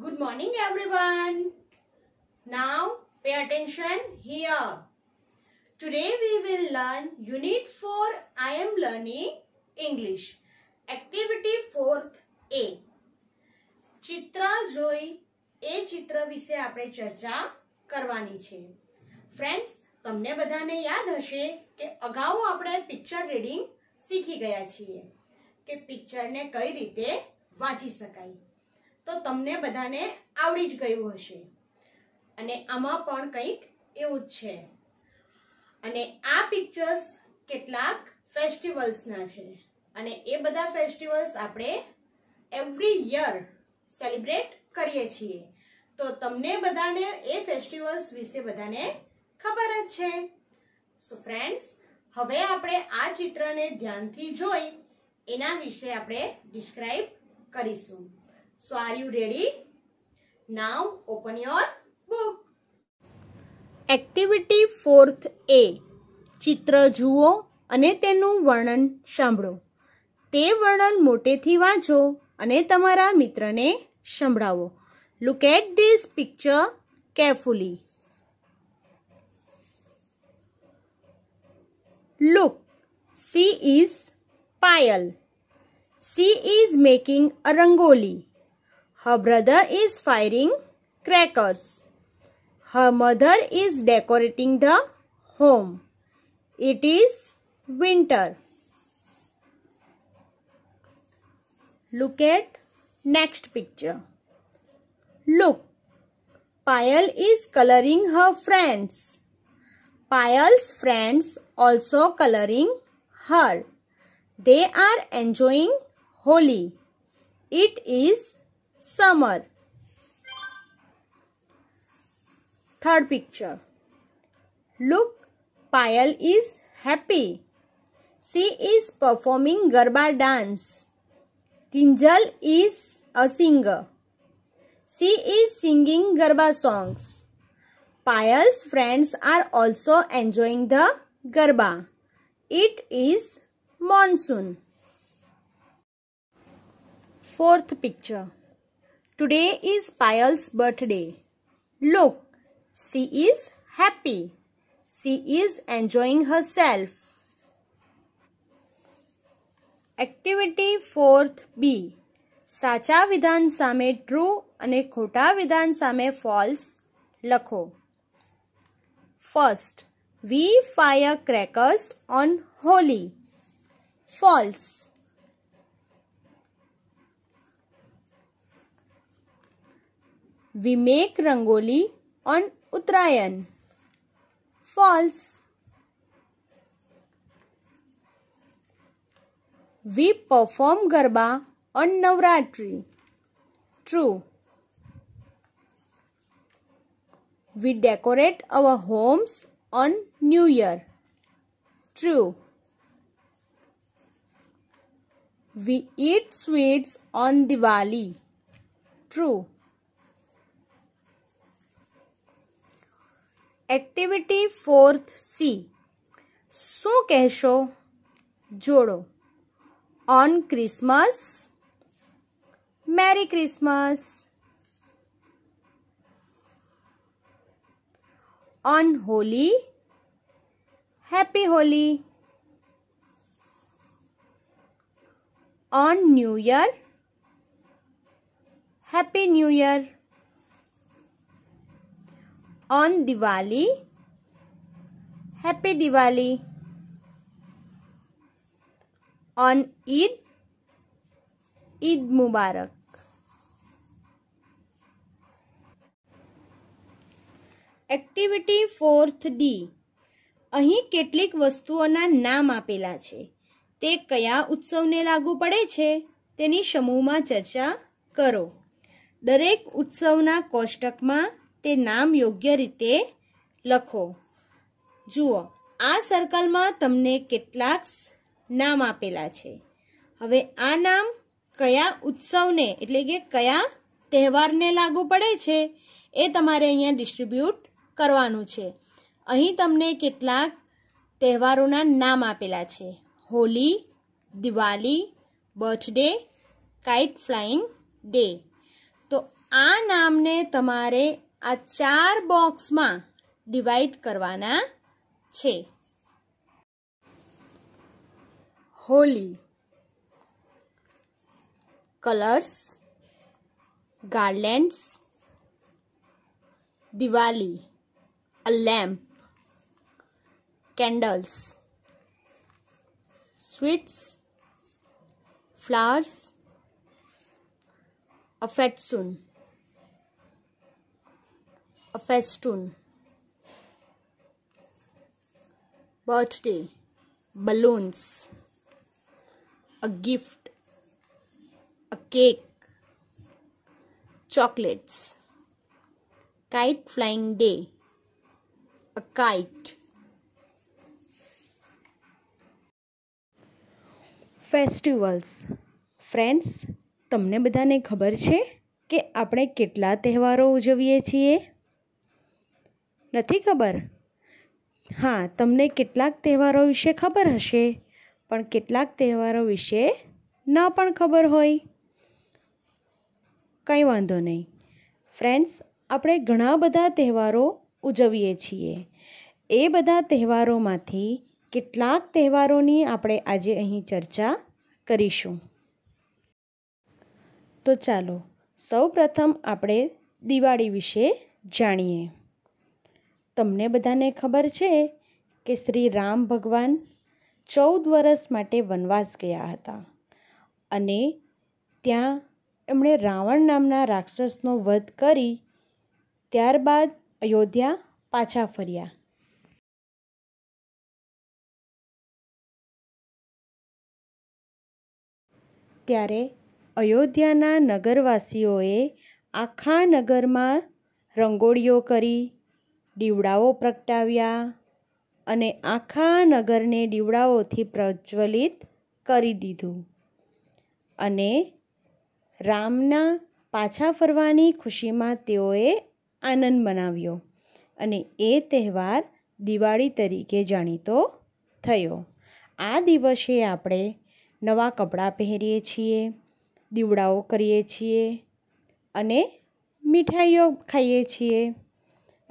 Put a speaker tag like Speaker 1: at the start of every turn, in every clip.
Speaker 1: Good morning everyone. Now pay attention here. Today we will learn Unit 4 I am learning English. Activity 4th A. ચિત્ર જોઈ એ ચિત્ર વિશે આપણે ચર્ચા કરવાની છે ફ્રેન્ડ્સ તમને બધાને યાદ હશે કે અગાઉ આપણે પિક્ચર રીડિંગ શીખી ગયા છીએ કે પિક્ચરને કઈ રીતે વાંચી શકાય તો તમને બધાને આવડી જ ગયું હશે અને આમાં પણ કંઈક એવું જ છે અને આ પિક્ચર્સ કેટલાક ફેસ્ટિવલ્સના છે અને એ બધા ફેસ્ટિવલ્સ આપણે એવરી યર સેલિબ્રેટ કરીએ છીએ તો તમને બધાને એ ફેસ્ટિવલ્સ વિશે બધાને ખબર જ છે સો ફ્રેન્ડ્સ હવે આપણે આ ચિત્રને ધ્યાનથી જોઈ એના વિશે આપણે ડિસ્ક્રાઇબ કરીશું So are you ready? Now open your book. Activity fourth A ચિત્ર જુઓ અને તેનું વર્ણન સાંભળો તે વર્ણન મોટેથી વાંચો અને તમારા મિત્રને સંભળાવો look at this picture carefully look she is Payal she is making a rangoli Her brother is firing crackers. Her mother is decorating the home. It is winter. Look at next picture. Look. Payal is coloring her friends. Payal's friends also coloring her. They are enjoying Holi. It is summer. Third picture. Look, Payal is happy. She is performing Garba dance. Kinjal is a singer. She is singing Garba songs. Payal's friends are also enjoying the Garba. It is monsoon. Fourth picture. Today is Payal's birthday. Look, she is happy. She is enjoying herself. Activity fourth B સાચા વિધાન સામે true અને ખોટા વિધાન સામે false લખો first we fire crackers on Holi false We make Rangoli on Uttarayan. False. We perform Garba on Navratri. True. We decorate our homes on New Year. True. We eat sweets on Diwali. True. Activity fourth C शू कहशो जोड़ो on Christmas merry Christmas on Holi happy Holi on new year happy new year on Diwali. Happy Diwali. On Eid, Eid Mubarak. Activity fourth D અહીં કેટલીક વસ્તુઓના નામ આપેલા છે તે કયા ઉત્સવને લાગુ પડે છે તેની સમૂહમાં ચર્ચા કરો દરેક ઉત્સવના કોષ્ટકમાં તે નામ યોગ્ય રીતે લખો જુઓ આ સર્કલમાં તમને કેટલાક નામ આપેલા છે હવે આ નામ કયા ઉત્સવને એટલે કે કયા તહેવારને લાગુ પડે છે એ તમારે અહીંયા ડિસ્ટ્રીબ્યુટ કરવાનું છે અહીં તમને કેટલાક તહેવારોના નામ આપેલા છે Holi Diwali birthday kite flying day તો આ નામને તમારે आ चार बॉक्स में डिवाइड करवाना छे Holi colours garlands Diwali a lamp candles sweets flowers a festoon a festoon birthday balloons a gift a cake chocolates kite flying day a kite festivals friends તમને બધાને ખબર છે કે આપણે કેટલા તહેવારો ઉજવીએ છીએ નથી ખબર હા તમને કેટલાક તહેવારો વિશે ખબર હશે પણ કેટલાક તહેવારો વિશે ન પણ ખબર હોય કંઈ વાંધો નહીં ફ્રેન્ડ્સ આપણે ઘણા બધા તહેવારો ઉજવીએ છીએ એ બધા તહેવારોમાંથી કેટલાક તહેવારોની આપણે આજે અહીં ચર્ચા કરીશું તો ચાલો સૌ પ્રથમ આપણે દિવાળી વિશે જાણીએ તમને બધાને ખબર છે કે શ્રી રામ ભગવાન ચૌદ વર્ષ માટે વનવાસ ગયા હતા અને ત્યાં એમણે રાવણ નામના રાક્ષસનો વધ કરી ત્યારબાદ અયોધ્યા પાછા ફર્યા ત્યારે અયોધ્યાના નગરવાસીઓએ આખા નગરમાં રંગોળીઓ કરી દીવડાઓ પ્રગટાવ્યા અને આખા નગરને દીવડાઓથી પ્રજ્વલિત કરી દીધું અને રામના પાછા ફરવાની ખુશીમાં તેઓએ આનંદ મનાવ્યો અને એ તહેવાર દિવાળી તરીકે જાણીતો થયો આ દિવસે આપણે નવાં કપડાં પહેરીએ છીએ દીવડાઓ કરીએ છીએ અને મીઠાઈઓ ખાઈએ છીએ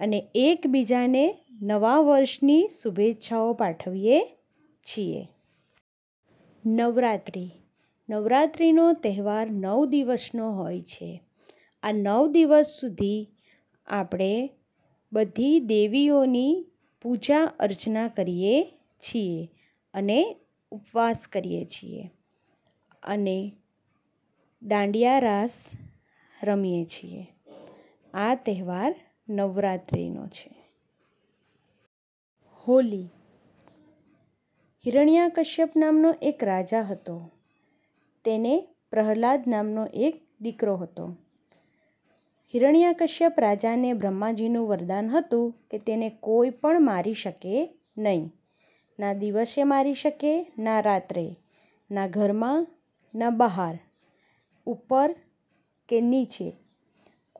Speaker 1: અને એકબીજાને નવા વર્ષની શુભેચ્છાઓ પાઠવીએ છીએ નવરાત્રિ નવરાત્રિનો તહેવાર નવ દિવસનો હોય છે આ નવ દિવસ સુધી આપણે બધી દેવીઓની પૂજા અર્ચના કરીએ છીએ અને ઉપવાસ કરીએ છીએ અને દાંડિયા રાસ રમીએ છીએ આ તહેવાર નવરાત્રિનો છે હોલી હિરણ્યાકશ્યપ નામનો એક રાજા હતો તેને પ્રહલાદ નામનો એક દીકરો હતો હિરણ્યાકશ્યપ રાજાને બ્રહ્માજીનું વરદાન હતું કે તેને કોઈ પણ મારી શકે નહીં ના દિવસે મારી શકે ના રાત્રે ના ઘરમાં ના બહાર ઉપર કે નીચે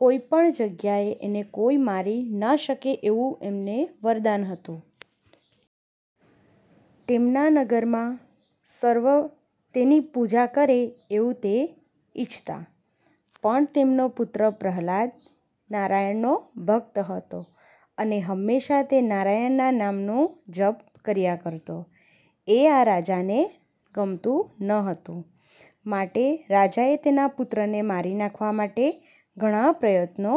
Speaker 1: કોઈ પણ જગ્યાએ એને કોઈ મારી ન શકે એવું એમને વરદાન હતું તેમના નગરમાં સર્વ તેની પૂજા કરે એવું તે ઈચ્છતા પણ તેમનો પુત્ર પ્રહલાદ નારાયણનો ભક્ત હતો અને હંમેશા તે નારાયણના નામનો જપ કર્યા કરતો એ આ રાજાને ગમતું ન હતું માટે રાજાએ તેના પુત્રને મારી નાખવા માટે ઘણા પ્રયત્નો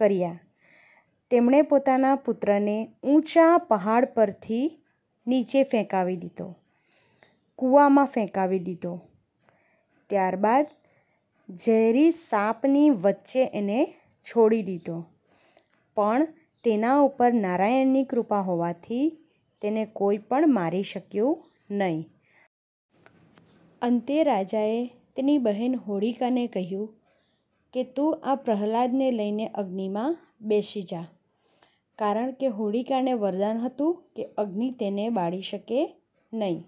Speaker 1: કર્યા તેમણે પોતાના પુત્રને ઊંચા પહાડ પરથી નીચે ફેંકાવી દીધો કૂવામાં ફેંકાવી દીધો ત્યારબાદ ઝેરી સાપની વચ્ચે એને છોડી દીધો પણ તેના ઉપર નારાયણની કૃપા હોવાથી તેને કોઈ પણ મારી શક્યું નહીં અંતે રાજાએ તેની બહેન હોળિકાને કહ્યું કે તું આ પ્રહલાદને લઈને અગ્નિમાં બેસી જા કારણ કે હોળિકાને વરદાન હતું કે અગ્નિ તેને બાળી શકે નહીં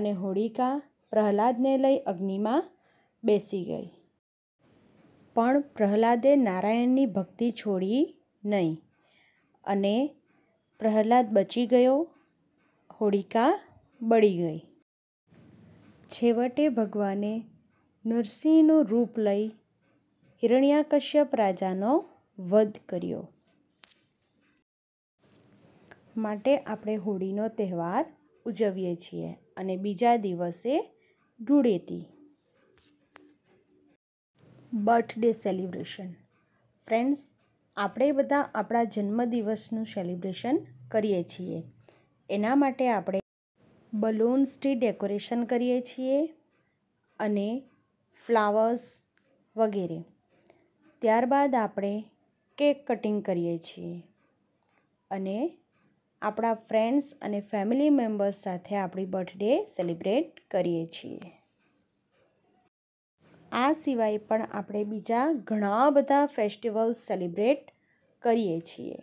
Speaker 1: અને હોળિકા પ્રહલાદને લઈ અગ્નિમાં બેસી ગઈ પણ પ્રહલાદે નારાયણની ભક્તિ છોડી નહીં અને પ્રહલાદ બચી ગયો હોળિકા બળી ગઈ છેવટે ભગવાને નરસિંહનું રૂપ લઈ હિરણ્યાકશ્યપ રાજાનો વધ કર્યો માટે આપણે હોળીનો તહેવાર ઉજવીએ છીએ અને બીજા દિવસે ધૂળેટી બર્થડે સેલિબ્રેશન ફ્રેન્ડ્સ આપણે બધા આપણા જન્મદિવસનું સેલિબ્રેશન કરીએ છીએ એના માટે આપણે બલૂન્સથી ડેકોરેશન કરીએ છીએ અને ફ્લાવર્સ વગેરે ત્યારબાદ આપણે કેક કટિંગ કરીએ છીએ અને આપણા ફ્રેન્ડ્સ અને ફેમિલી મેમ્બર્સ સાથે આપણી બર્થડે સેલિબ્રેટ કરીએ છીએ આ સિવાય પણ આપણે બીજા ઘણા બધા ફેસ્ટિવલ્સ સેલિબ્રેટ કરીએ છીએ